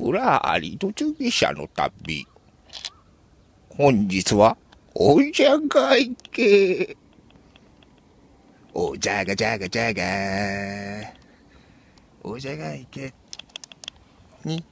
ぶらり途中下車の旅。本日は、おじゃがいけ。おじゃがじゃがじゃが。おじゃがいけ。に。